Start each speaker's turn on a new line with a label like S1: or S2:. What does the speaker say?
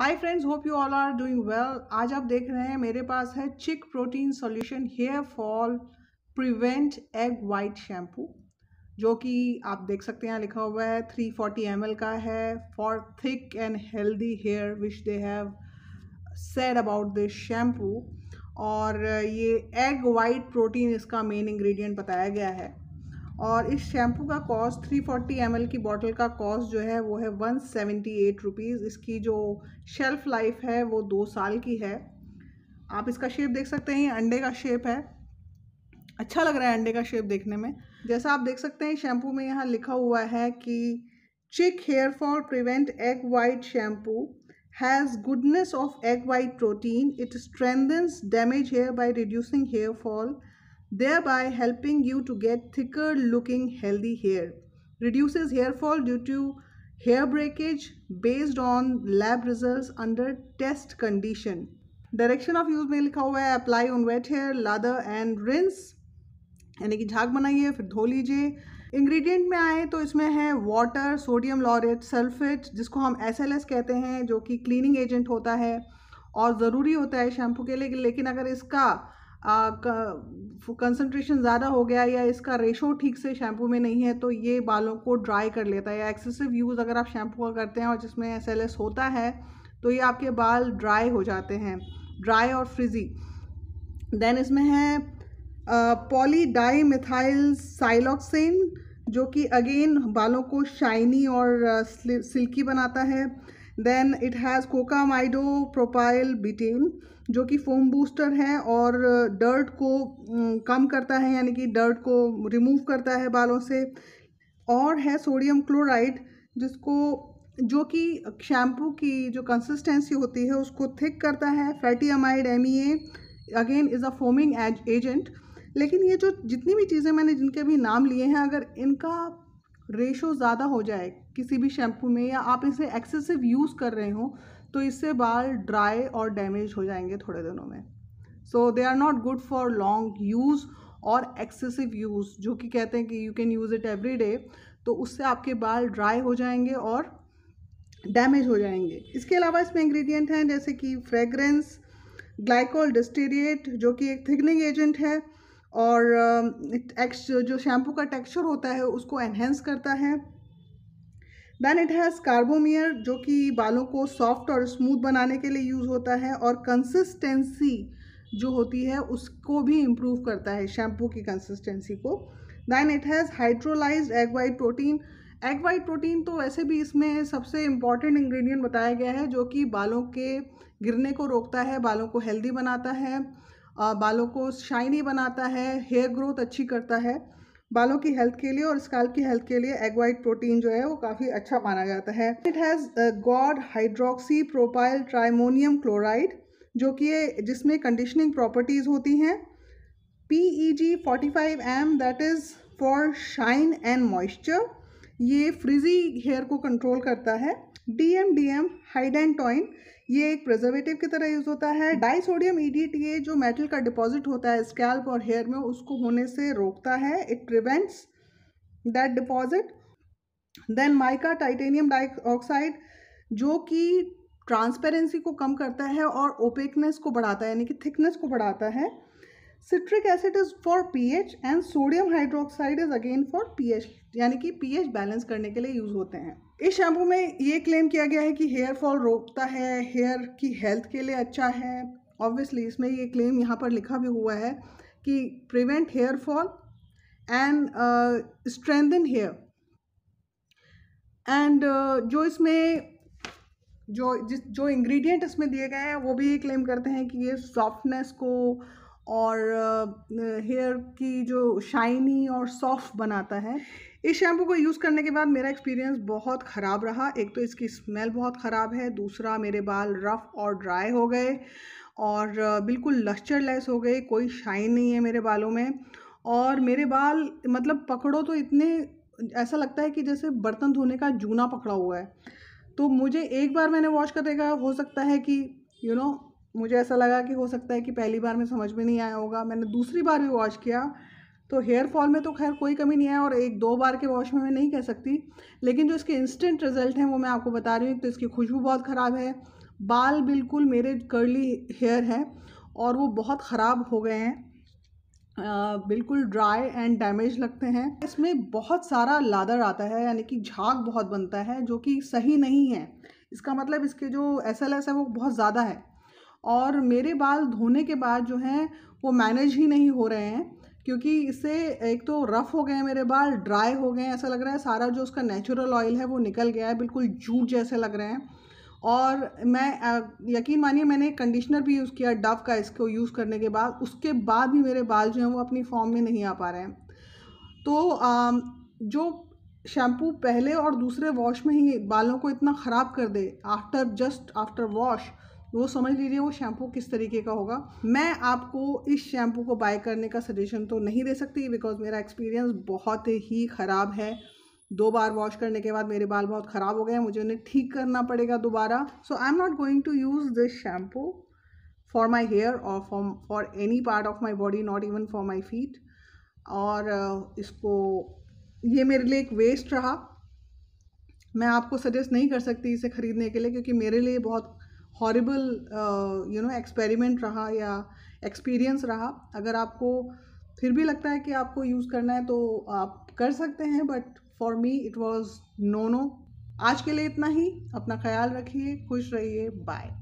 S1: High friends hope you all are doing well आज आप देख रहे हैं मेरे पास है Chik protein solution hair fall prevent egg white shampoo जो कि आप देख सकते हैं लिखा हुआ है थ्री फोर्टी एम का है for thick and healthy hair which they have said about this shampoo और ये एग वाइट प्रोटीन इसका मेन इंग्रेडिएंट बताया गया है और इस शैम्पू का कॉस्ट 340 फोर्टी की बॉटल का कॉस्ट जो है वो है वन सेवेंटी एट रुपीज़ इसकी जो शेल्फ़ लाइफ है वो दो साल की है आप इसका शेप देख सकते हैं अंडे का शेप है अच्छा लग रहा है अंडे का शेप देखने में जैसा आप देख सकते हैं शैम्पू में यहाँ लिखा हुआ है कि Chik hair fall prevent egg white shampoo has goodness of egg white protein it strengthens damage hair by reducing hair fall thereby helping you to get thicker looking healthy hair. Reduces hair fall due to hair breakage based on lab results under test condition. Direction of use में लिखा हुआ है apply on wet hair lather and rinse यानी कि झाग बनाइए फिर धो लीजिए इंग्रेडिएंट में आए तो इसमें है वाटर सोडियम लॉरेट सल्फेट जिसको हम एस कहते हैं जो कि क्लीनिंग एजेंट होता है और ज़रूरी होता है शैम्पू के लिए लेकिन अगर इसका कंसनट्रेशन ज़्यादा हो गया या इसका रेशो ठीक से शैम्पू में नहीं है तो ये बालों को ड्राई कर लेता है या एक्सेसिव यूज़ अगर आप शैम्पू का करते हैं और जिसमें एस होता है तो ये आपके बाल ड्राई हो जाते हैं ड्राई और फ्रिजी देन इसमें है पॉली डाई मिथाइल साइलॉक्सेन जो कि अगेन बालों को शाइनी और सिल्की बनाता है then it has cocamido propyl betaine जो कि फोम बूस्टर है और डर्ट को कम करता है यानी कि डर्ट को रिमूव करता है बालों से और है सोडियम क्लोराइड जिसको जो कि शैम्पू की जो कंसिस्टेंसी होती है उसको थिक करता है fatty amide M again is a foaming as agent लेकिन ये जो जितनी भी चीज़ें मैंने जिनके भी नाम लिए हैं अगर इनका रेशो ज़्यादा हो जाए किसी भी शैम्पू में या आप इसे एक्सेसिव यूज़ कर रहे हो तो इससे बाल ड्राई और डैमेज हो जाएंगे थोड़े दिनों में so they are not good for long use और एक्सेसिव यूज़ जो कि कहते हैं कि you can use it every day तो उससे आपके बाल ड्राई हो जाएंगे और डैमेज हो जाएंगे इसके अलावा इसमें इंग्रेडिएंट हैं जैसे कि फ्रेगरेंस ग्लाइकोल डिस्टीरिएट जो कि एक थिकनिंग एजेंट है और टेक्स जो शैम्पू का टेक्सचर होता है उसको एनहेंस करता है देन इट हैज़ कार्बोमियर जो कि बालों को सॉफ्ट और स्मूथ बनाने के लिए यूज़ होता है और कंसिस्टेंसी जो होती है उसको भी इम्प्रूव करता है शैम्पू की कंसिस्टेंसी को then it has hydrolyse egg white protein egg white protein तो वैसे भी इसमें सबसे इम्पॉर्टेंट इंग्रेडिएंट बताया गया है जो कि बालों के गिरने को रोकता है बालों को हेल्दी बनाता है बालों को शाइनी बनाता है हेयर ग्रोथ अच्छी करता है बालों की हेल्थ के लिए और स्काल की हेल्थ के लिए एग वाइट प्रोटीन जो है वो काफ़ी अच्छा माना जाता है it has got hydroxy propyl trimonium chloride जो कि जिसमें कंडीशनिंग प्रॉपर्टीज़ होती हैं P E G forty five M that is for shine and moisture ये फ्रिजी हेयर को कंट्रोल करता है D M hide and hydantoin ये एक प्रिजर्वेटिव की तरह यूज़ होता है डाइसोडियम ईडीटीए e जो मेटल का डिपॉजिट होता है स्कैल्प और हेयर में उसको होने से रोकता है it prevents that deposit then mica titanium dioxide जो कि ट्रांसपेरेंसी को कम करता है और ओपेकनेस को बढ़ाता है यानी कि थिकनेस को बढ़ाता है is for P H and sodium hydroxide is again for P H यानी कि एच बैलेंस करने के लिए यूज़ होते हैं इस शैम्पू में ये क्लेम किया गया है कि हेयर फॉल रोकता है हेयर की हेल्थ के लिए अच्छा है ऑब्वियसली इसमें ये क्लेम यहाँ पर लिखा भी हुआ है कि prevent hair fall and strengthen hair and जो इसमें जो जिस जो इंग्रेडिएंट इसमें दिए गए हैं वो भी ये क्लेम करते हैं कि ये सॉफ्टनेस को और हेयर की जो शाइनी और सॉफ्ट बनाता है इस शैम्पू को यूज़ करने के बाद मेरा एक्सपीरियंस बहुत ख़राब रहा एक तो इसकी स्मेल बहुत ख़राब है दूसरा मेरे बाल रफ़ और ड्राई हो गए और बिल्कुल लेस हो गए कोई शाइन नहीं है मेरे बालों में और मेरे बाल मतलब पकड़ो तो इतने ऐसा लगता है कि जैसे बर्तन धोने का जूना पकड़ा हुआ है तो मुझे एक बार मैंने वॉश कर देगा हो सकता है कि यू you नो know, मुझे ऐसा लगा कि हो सकता है कि पहली बार में समझ में नहीं आया होगा मैंने दूसरी बार भी वॉश किया तो हेयर फॉल में तो खैर कोई कमी नहीं है और एक दो बार के वॉश में मैं नहीं कह सकती लेकिन जो इसके इंस्टेंट रिजल्ट हैं वो मैं आपको बता रही हूँ तो इसकी खुशबू बहुत ख़राब है बाल बिल्कुल मेरे कर्ली हेयर हैं और वो बहुत ख़राब हो गए हैं बिल्कुल ड्राई एंड डैमेज लगते हैं इसमें बहुत सारा लादर आता है यानी कि झाग बहुत बनता है जो कि सही नहीं है इसका मतलब इसके जो एस है वो बहुत ज़्यादा है और मेरे बाल धोने के बाद जो हैं वो मैनेज ही नहीं हो रहे हैं क्योंकि इससे एक तो रफ़ हो गए हैं मेरे बाल ड्राई हो गए हैं ऐसा लग रहा है सारा जो उसका नेचुरल ऑयल है वो निकल गया है बिल्कुल जूट जैसे लग रहे हैं और मैं यकीन मानिए मैंने कंडीशनर भी यूज़ किया डव का इसको यूज़ करने के बाद उसके बाद भी मेरे बाल जो हैं वो अपनी फॉर्म में नहीं आ पा रहे हैं तो आ, जो शैम्पू पहले और दूसरे वॉश में ही बालों को इतना ख़राब कर दे आफ्टर जस्ट आफ्टर वॉश वो तो समझ लीजिए वो शैम्पू किस तरीके का होगा मैं आपको इस शैम्पू को बाय करने का सजेशन तो नहीं दे सकती बिकॉज मेरा एक्सपीरियंस बहुत ही ख़राब है दो बार वॉश करने के बाद मेरे बाल बहुत ख़राब हो गए हैं मुझे उन्हें ठीक करना पड़ेगा दोबारा so I am not going to use this shampoo for my hair और for for any part of my body not even for my feet और इसको ये मेरे लिए एक वेस्ट रहा मैं आपको सजेस्ट नहीं कर सकती इसे ख़रीदने के लिए क्योंकि मेरे लिए बहुत हॉरेबल यू नो एक्सपेरिमेंट रहा या एक्सपीरियंस रहा अगर आपको फिर भी लगता है कि आपको यूज़ करना है तो आप कर सकते हैं but for me it was no no आज के लिए इतना ही अपना ख्याल रखिए खुश रहिए बाय